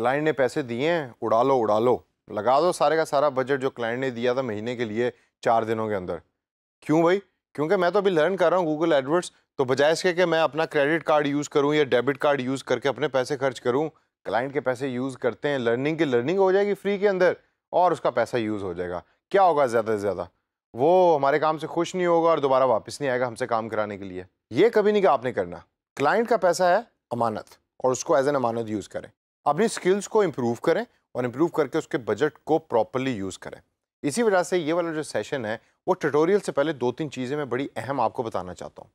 client ने पैसे दिए हैं उड़ा लो उड़ा लो लगा दो सारे का सारा बजट जो क्लाइंट ने दिया था महीने के लिए चार दिनों के अंदर क्यों भाई क्योंकि मैं तो अभी लर्न कर रहा हूँ गूगल एडवर्ड्स तो बजाय इसके कि मैं अपना क्रेडिट कार्ड यूज़ करूँ या डेबिट कार्ड यूज़ करके अपने पैसे खर्च करूँ क्लाइंट के पैसे यूज़ करते हैं लर्निंग की लर्निंग हो जाएगी फ्री के अंदर और उसका पैसा यूज़ हो जाएगा क्या होगा ज़्यादा से ज़्यादा वो हमारे काम से खुश नहीं होगा और दोबारा वापस नहीं आएगा हमसे काम कराने के लिए ये कभी नहीं कि आपने करना क्लाइंट का पैसा है अमानत और उसको एज एन अमानत यूज़ करें अपनी स्किल्स को इम्प्रूव करें और इम्प्रूव करके उसके बजट को प्रॉपरली यूज़ करें इसी वजह से ये वाला जो सेशन है वो ट्यूटोरियल से पहले दो तीन चीज़ें मैं बड़ी अहम आपको बताना चाहता हूँ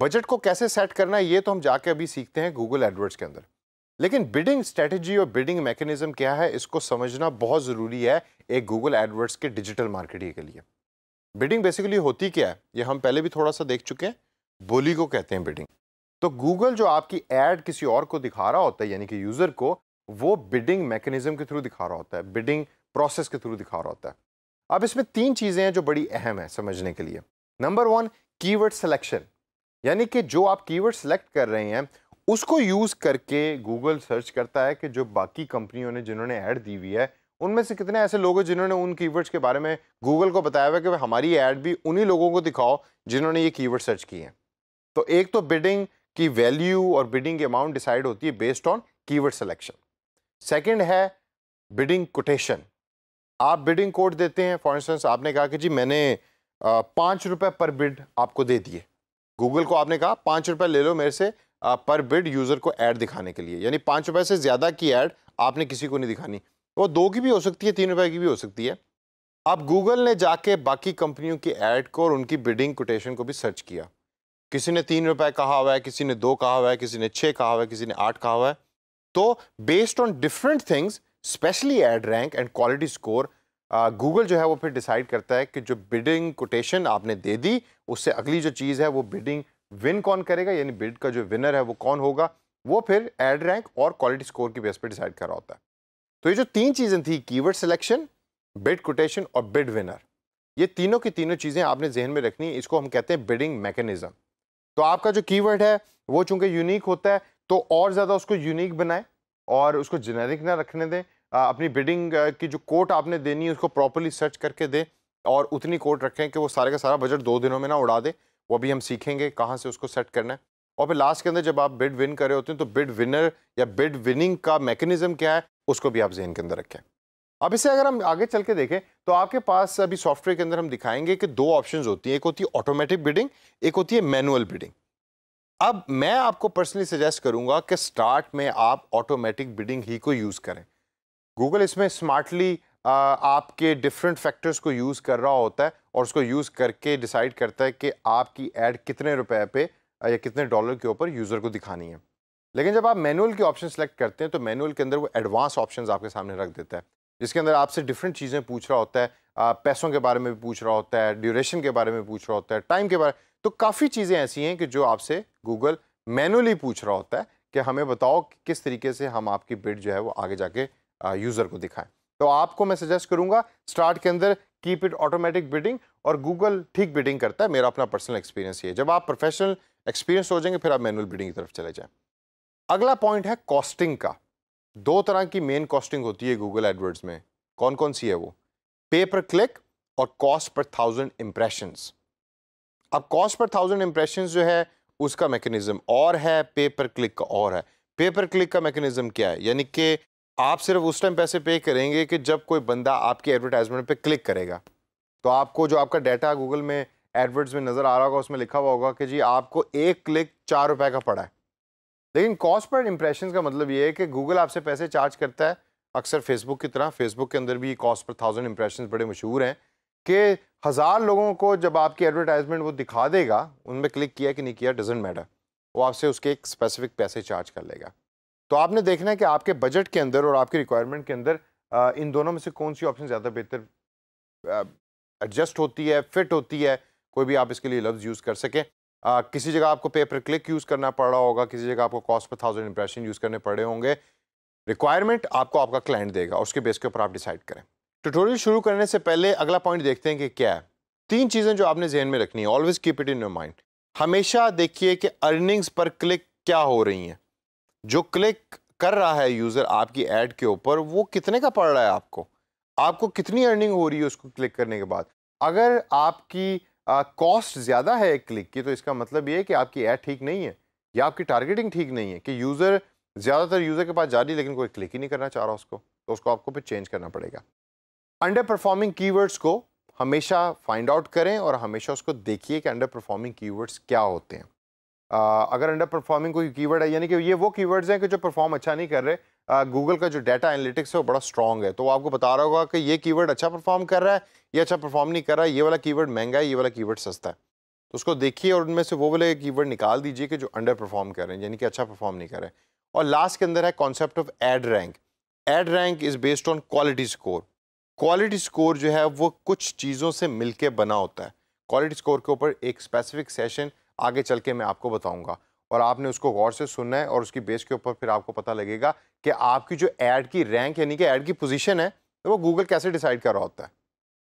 बजट को कैसे सेट करना है ये तो हम जाके अभी सीखते हैं गूगल एडवर्ड्स के अंदर लेकिन बिडिंग स्ट्रेटजी और बिडिंग मैकेनिज्म क्या है इसको समझना बहुत ज़रूरी है एक गूगल एडवर्ड्स के डिजिटल मार्केटिंग के लिए बिडिंग बेसिकली होती क्या है ये हम पहले भी थोड़ा सा देख चुके हैं बोली को कहते हैं बिडिंग तो गूगल जो आपकी एड किसी और को दिखा रहा होता है यानी कि यूज़र को वो बिडिंग मैकेनिज्म के थ्रू दिखा रहा होता है बिडिंग प्रोसेस के थ्रू दिखा रहा होता है अब इसमें तीन चीज़ें हैं जो बड़ी अहम है समझने के लिए नंबर वन कीवर्ड सिलेक्शन यानी कि जो आप कीवर्ड सेलेक्ट कर रहे हैं उसको यूज़ करके गूगल सर्च करता है कि जो बाकी कंपनियों ने जिन्होंने ऐड दी हुई है उनमें से कितने ऐसे लोग हैं जिन्होंने उन कीवर्ड्स के बारे में गूगल को बताया हुआ है कि हमारी ऐड भी उन्हीं लोगों को दिखाओ जिन्होंने ये कीवर्ड सर्च किए हैं तो एक तो बिडिंग कि वैल्यू और बिडिंग अमाउंट डिसाइड होती है based on keyword selection second है बिडिंग कोटेशन आप बिडिंग कोड देते हैं फॉर इंस्टेंस आपने कहा कि जी मैंने पाँच रुपये पर बिड आपको दे दिए गूगल को आपने कहा पाँच रुपये ले लो मेरे से आ, पर बिड यूज़र को ऐड दिखाने के लिए यानी पाँच रुपये से ज़्यादा की ऐड आपने किसी को नहीं दिखानी वो दो की भी हो सकती है तीन रुपये की भी हो सकती है अब गूगल ने जाके बाकी कंपनियों की ऐड को और उनकी बिडिंग कोटेशन को भी सर्च किया किसी ने तीन रुपए कहा हुआ है किसी ने दो कहा हुआ है किसी ने छः कहा हुआ है किसी ने आठ कहा हुआ है तो based on different things specially ad rank and quality score Google जो है वो फिर डिसाइड करता है कि जो बिडिंग कोटेशन आपने दे दी उससे अगली जो चीज़ है वो बिडिंग विन कौन करेगा यानी बिड का जो विनर है वो कौन होगा वो फिर एड रैंक और क्वालिटी स्कोर की बेस पर डिसाइड कर रहा होता है तो ये जो तीन चीज़ें थी कीवर्ड सिलेक्शन बिड कोटेशन और बिड विनर ये तीनों की तीनों चीज़ें आपने जहन में रखनी इसको हम कहते हैं बिडिंग मैकेनिज्म तो आपका जो कीवर्ड है वो चूंकि यूनिक होता है तो और ज़्यादा उसको यूनिक बनाएं और उसको जेनेरिक ना रखने दें अपनी बिडिंग की जो कोट आपने देनी है उसको प्रॉपरली सर्च करके दें और उतनी कोट रखें कि वो सारे का सारा बजट दो दिनों में ना उड़ा दे वो भी हम सीखेंगे कहाँ से उसको सेट करना है और फिर लास्ट के अंदर जब आप बिड विन कर रहे होते हैं तो बिड विनर या बिड विनिंग का मैकेनिज्म क्या है उसको भी आप जहन के अंदर रखें अब इसे अगर हम आगे चल के देखें तो आपके पास अभी सॉफ्टवेयर के अंदर हम दिखाएंगे कि दो ऑप्शंस होती हैं एक होती है ऑटोमेटिक बिडिंग एक होती है मैनुअल बिडिंग अब मैं आपको पर्सनली सजेस्ट करूंगा कि स्टार्ट में आप ऑटोमेटिक बिडिंग ही को यूज़ करें गूगल इसमें स्मार्टली आपके डिफरेंट फैक्टर्स को यूज़ कर रहा होता है और उसको यूज़ करके डिसाइड करता है कि आपकी एड कितने रुपए पे या कितने डॉलर के ऊपर यूज़र को दिखानी है लेकिन जब आप मैनुअल के ऑप्शन सेलेक्ट करते हैं तो मैनुअल के अंदर वो एडवांस ऑप्शन आपके सामने रख देता है जिसके अंदर आपसे डिफरेंट चीज़ें पूछ रहा होता है पैसों के बारे में भी पूछ रहा होता है ड्यूरेशन के बारे में पूछ रहा होता है टाइम के बारे में तो काफ़ी चीज़ें ऐसी हैं कि जो आपसे गूगल मैनुअली पूछ रहा होता है कि हमें बताओ कि किस तरीके से हम आपकी बिड जो है वो आगे जाके यूज़र को दिखाएं तो आपको मैं सजेस्ट करूंगा स्टार्ट के अंदर कीप इट ऑटोमेटिक बिडिंग और गूगल ठीक बिडिंग करता है मेरा अपना पर्सनल एक्सपीरियंस ये जब आप प्रोफेशनल एक्सपीरियंस हो जाएंगे फिर आप मैनुअल बिडिंग की तरफ चले जाएँ अगला पॉइंट है कॉस्टिंग का दो तरह की मेन कॉस्टिंग होती है गूगल एडवर्ड्स में कौन कौन सी है वो पे पर क्लिक और कॉस्ट पर थाउजेंड इंप्रेशन अब कॉस्ट पर थाउजेंड इम्प्रेशन जो है उसका मैकेनिज्म और है पे पर क्लिक का और है पे पर क्लिक का मैकेनिज्म क्या है यानी कि आप सिर्फ उस टाइम पैसे पे करेंगे कि जब कोई बंदा आपकी एडवर्टाइजमेंट पे क्लिक करेगा तो आपको जो आपका डाटा गूगल में एडवर्ट्स में नज़र आ रहा होगा उसमें लिखा हुआ होगा कि जी आपको एक क्लिक चार रुपए का पड़ा है लेकिन कॉस्ट पर इम्प्रेशन का मतलब ये है कि गूगल आपसे पैसे चार्ज करता है अक्सर फेसबुक की तरह फेसबुक के अंदर भी कॉस्ट पर थाउजेंड इंप्रेशन बड़े मशहूर हैं कि हज़ार लोगों को जब आपकी एडवर्टाइजमेंट वो दिखा देगा उनमें क्लिक किया कि नहीं किया डजेंट मैटर वो आपसे उसके एक स्पेसिफिक पैसे चार्ज कर लेगा तो आपने देखना है कि आपके बजट के अंदर और आपकी रिक्वायरमेंट के अंदर इन दोनों में से कौन सी ऑप्शन ज़्यादा बेहतर एडजस्ट होती है फिट होती है कोई भी आप इसके लिए लफ्ज़ यूज़ कर सकें आ, किसी जगह आपको पेपर क्लिक यूज़ करना पड़ रहा होगा किसी जगह आपको cost per thousand impression use करने पड़े होंगे रिक्वायरमेंट आपको आपका क्लाइंट देगा उसके बेस के ऊपर आप डिसाइड करें ट्यूटोरियल शुरू करने से पहले अगला पॉइंट देखते हैं कि क्या है तीन चीज़ें जो आपने जहन में रखनी है always keep it in your mind हमेशा देखिए कि अर्निंग्स पर क्लिक क्या हो रही हैं जो क्लिक कर रहा है यूज़र आपकी एड के ऊपर वो कितने का पड़ रहा है आपको आपको कितनी अर्निंग हो रही है उसको क्लिक करने के बाद अगर आपकी कॉस्ट ज़्यादा है एक क्लिक की तो इसका मतलब ये है कि आपकी ऐड ठीक नहीं है या आपकी टारगेटिंग ठीक नहीं है कि यूज़र ज़्यादातर यूज़र के पास जा रही लेकिन कोई क्लिक ही नहीं करना चाह रहा उसको तो उसको आपको फिर चेंज करना पड़ेगा अंडर परफॉर्मिंग कीवर्ड्स को हमेशा फाइंड आउट करें और हमेशा उसको देखिए कि अंडर परफॉर्मिंग कीवर्ड्स क्या होते हैं आ, अगर अंडर परफॉर्मिंग कोई कीवर्ड है यानी कि ये वो कीवर्ड्स हैं कि जो परफॉर्म अच्छा नहीं कर रहे गूगल का जो डाटा एनालिटिक्स है वो बड़ा स्ट्रॉग है तो वो आपको बता रहा होगा कि ये कीवर्ड अच्छा परफॉर्म कर रहा है ये अच्छा परफॉर्म नहीं कर रहा है ये वाला कीवर्ड महंगा है ये वाला कीवर्ड सस्ता है तो उसको देखिए और उनमें से वो वाले कीवर्ड निकाल दीजिए कि जो अंडर परफॉर्म कर रहे हैं यानी कि अच्छा परफॉर्म नहीं कर रहे और लास्ट के अंदर है concept of ad rank ad rank is based on quality score quality score जो है वो कुछ चीज़ों से मिलके बना होता है क्वालिटी स्कोर के ऊपर एक स्पेसिफिक सेशन आगे चल के मैं आपको बताऊँगा और आपने उसको गौर से सुनना है और उसकी बेस के ऊपर फिर आपको पता लगेगा कि आपकी जो ऐड की रैंक यानी कि ऐड की पोजीशन है तो वो गूगल कैसे डिसाइड कर रहा होता है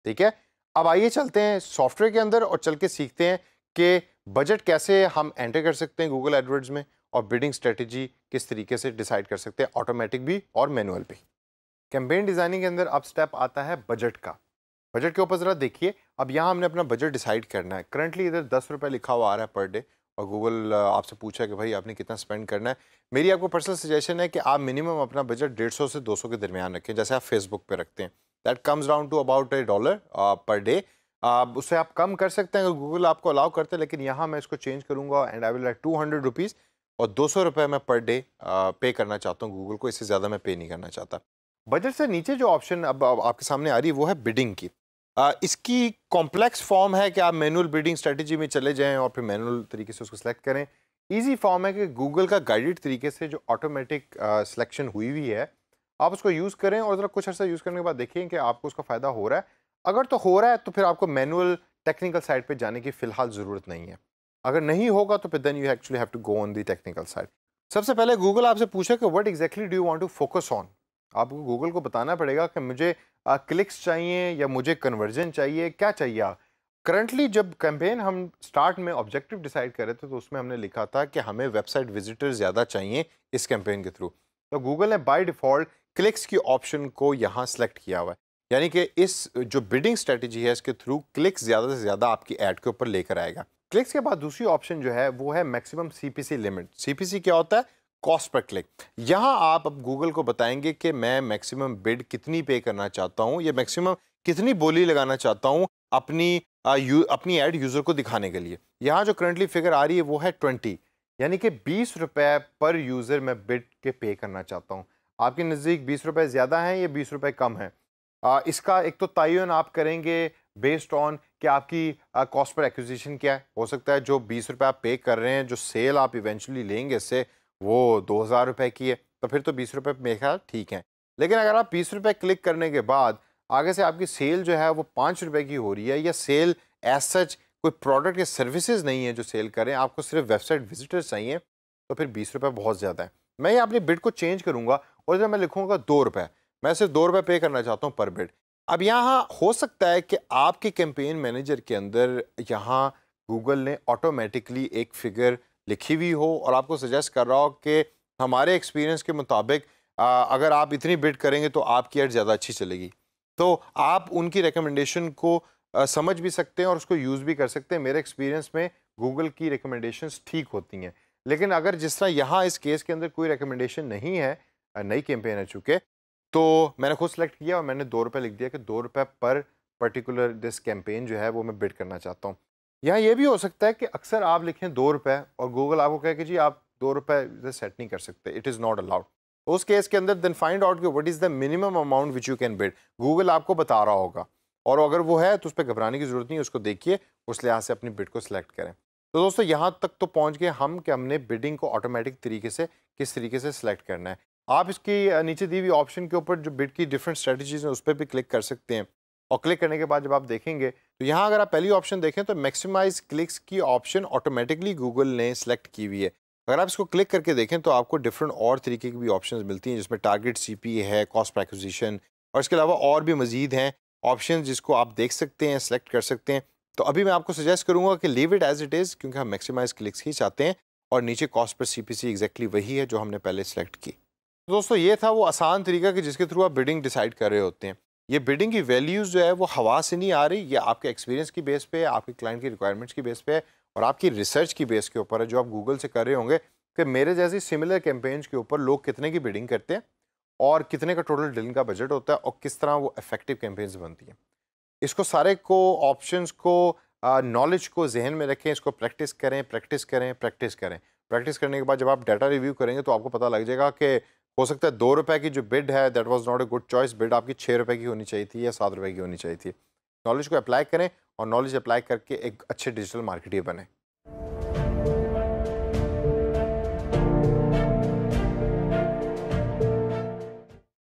ठीक है अब आइए चलते हैं सॉफ्टवेयर के अंदर और चल के सीखते हैं कि बजट कैसे हम एंटर कर सकते हैं गूगल एडवर्ड्स में और बिडिंग स्ट्रेटेजी किस तरीके से डिसाइड कर सकते हैं ऑटोमेटिक भी और मैनुअल भी कैंपेन डिज़ाइनिंग के अंदर अब स्टेप आता है बजट का बजट के ऊपर ज़रा देखिए अब यहाँ हमने अपना बजट डिसाइड करना है करंटली इधर दस रुपये लिखा हुआ आ रहा है पर डे और गूगल आपसे पूछा कि भाई आपने कितना स्पेंड करना है मेरी आपको पर्सनल सजेशन है कि आप मिनिमम अपना बजट डेढ़ सौ से दो सौ के दरमियान रखें जैसे आप फेसबुक पर रखते हैं that comes down to about a dollar per day उससे आप कम कर सकते हैं अगर गूगल आपको अलाउ करते हैं लेकिन यहाँ मैं इसको चेंज करूँगा and I will like two hundred rupees और दो सौ रुपये मैं पर डे पे करना चाहता हूँ गूगल को इससे ज़्यादा मैं पे नहीं करना चाहता बजट से नीचे जो ऑप्शन अब आपके सामने आ रही है वो है बिडिंग की आ, इसकी कॉम्प्लेक्स फॉर्म है कि आप मैनुअल ब्रीडिंग स्ट्रेटजी में चले जाएं और फिर मैनुअल तरीके से उसको सिलेक्ट करें इजी फॉर्म है कि गूगल का गाइडेड तरीके से जो ऑटोमेटिक सिलेक्शन हुई हुई है आप उसको यूज़ करें और ज़रा कुछ अर्सा यूज़ करने के बाद देखें कि आपको उसका फ़ायदा हो रहा है अगर तो हो रहा है तो फिर आपको मैनुअल टेक्निकल साइड पर जाने की फ़िलहाल ज़रूरत नहीं है अगर नहीं होगा तो फिर then you actually have to go on the technical side सबसे पहले गूगल आपसे पूछा कि what exactly do you want to focus on आपको गूगल को बताना पड़ेगा कि मुझे क्लिक्स चाहिए या मुझे कन्वर्जन चाहिए क्या चाहिए करंटली जब कैंपेन हम स्टार्ट में ऑब्जेक्टिव डिसाइड कर रहे थे तो उसमें हमने लिखा था कि हमें वेबसाइट विजिटर ज़्यादा चाहिए इस कैंपेन के थ्रू तो गूगल ने बाय डिफ़ॉल्ट क्लिक्स की ऑप्शन को यहाँ सेलेक्ट किया हुआ है यानी कि इस जो बिडिंग स्ट्रेटजी है इसके थ्रू क्लिक्स ज़्यादा से ज़्यादा आपकी ऐड के ऊपर लेकर आएगा क्लिक्स के बाद दूसरी ऑप्शन जो है वो है मैक्सिमम सीपीसी लिमिट सीपीसी क्या होता है कॉस्ट पर क्लिक यहाँ आप अब गूगल को बताएंगे कि मैं मैक्सिमम बिड कितनी पे करना चाहता हूँ या मैक्सिमम कितनी बोली लगाना चाहता हूँ अपनी आ, यू, अपनी एड यूज़र को दिखाने के लिए यहाँ जो करंटली फिगर आ रही है वो है ट्वेंटी यानी कि बीस रुपए पर यूज़र मैं बिड के पे करना चाहता हूँ आपके नज़दीक बीस रुपए ज़्यादा हैं या बीस रुपए कम हैं इसका एक तो तयन आप करेंगे बेस्ड ऑन कि आपकी कॉस्ट पर एक्विजिशन क्या है हो सकता है जो बीस रुपये आप पे कर रहे हैं जो सेल आप इवेंचुअली लेंगे इससे वो दो हज़ार रुपये की है तो फिर तो बीस रुपये मेरे ख्याल ठीक है लेकिन अगर आप बीस रुपये क्लिक करने के बाद आगे से आपकी सेल जो है वो पाँच रुपये की हो रही है या सेल एज सच कोई प्रोडक्ट या सर्विसेज नहीं है जो सेल करें आपको सिर्फ वेबसाइट विजिटर्स चाहिए तो फिर बीस रुपये बहुत ज़्यादा है मैं ये अपनी बिड को चेंज करूँगा और जब मैं लिखूँगा दो रुपये मैं सिर्फ दो रुपये पे करना चाहता हूँ पर बिड अब यहाँ हो सकता है कि आपके कैंपेन मैनेजर के अंदर यहाँ गूगल ने ऑटोमेटिकली एक फिगर लिखी हुई हो और आपको सजेस्ट कर रहा हो कि हमारे एक्सपीरियंस के मुताबिक अगर आप इतनी बिट करेंगे तो आपकी एड ज़्यादा अच्छी चलेगी तो आप उनकी रिकमेंडेशन को समझ भी सकते हैं और उसको यूज़ भी कर सकते हैं मेरे एक्सपीरियंस में गूगल की रिकमेंडेशन ठीक होती हैं लेकिन अगर जिस तरह यहाँ इस केस के अंदर कोई रिकमेंडेशन नहीं है नई कैंपेन है चूँकि तो मैंने खुद सेलेक्ट किया और मैंने दो रुपये लिख दिया कि दो रुपये पर पर्टिकुलर दिस कैंपेन जो है वो मैं बिड करना चाहता हूँ या ये भी हो सकता है कि अक्सर आप लिखें दो रुपए और गूगल आपको कहे कि जी आप दो रुपए सेट नहीं कर सकते इट इज़ नॉट अलाउड उस केस के अंदर देन फाइंड आउट कि what is the minimum amount which you can bid Google आपको बता रहा होगा और अगर वो है तो उस पर घबराने की ज़रूरत नहीं उसको देखिए उस लिहाज से अपनी बिड को सिलेक्ट करें तो दोस्तों यहाँ तक तो पहुँच गए हम कि हमने बिडिंग को ऑटोमेटिक तरीके से किस तरीके से सिलेक्ट करना है आप इसकी नीचे दी हुई ऑप्शन के ऊपर जो बिड की डिफरेंट स्ट्रेटजीज हैं उस पर भी क्लिक कर सकते हैं और क्लिक करने के बाद जब आप देखेंगे तो यहाँ अगर आप पहली ऑप्शन देखें तो मैक्सिमाइज क्लिक्स की ऑप्शन ऑटोमेटिकली गूगल ने सेलेक्ट की हुई है अगर आप इसको क्लिक करके देखें तो आपको डिफरेंट और तरीके की भी ऑप्शन मिलती हैं जिसमें टारगेट सी है कॉस्ट प्रैक्जिशन और इसके अलावा और भी मजीद हैं ऑप्शन जिसको आप देख सकते हैं सेलेक्ट कर सकते हैं तो अभी मैं आपको सजेस्ट करूँगा कि leave it as it is क्योंकि हम मैक्सिमाइज क्लिक्स ही चाहते हैं और नीचे cost per C P C exactly वही है जो हमने पहले सेलेक्ट की तो दोस्तों ये था वो आसान तरीका कि जिसके थ्रू आप बिडिंग डिसाइड कर रहे होते हैं ये बिल्डिंग की वैल्यूज़ जो है वो हवा से नहीं आ रही ये आपके एक्सपीरियंस की बेस पे आपके क्लाइंट की रिक्वायरमेंट्स की बेस पे है और आपकी रिसर्च की बेस के ऊपर है जो आप गूगल से कर रहे होंगे कि मेरे जैसी सिमिलर कैंपेन्स के ऊपर लोग कितने की बिडिंग करते हैं और कितने का टोटल डिलिंग का बजट होता है और किस तरह वो इफेक्टिव कैंपेन्स बनती हैं इसको सारे को ऑप्शंस को नॉलेज को जहन में रखें इसको प्रैक्टिस करें प्रैक्टिस करें प्रैक्टिस करें प्रैक्टिस करने के बाद जब आप डाटा रिव्यू करेंगे तो आपको पता लग जाएगा कि हो सकता है दो रुपए की जो बिड है that was not a good choice bid आपकी छः रुपए की होनी चाहिए थी या सात रुपए की होनी चाहिए थी नॉलेज को अप्लाई करें और नॉलेज अप्लाई करके एक अच्छे डिजिटल मार्केटर बने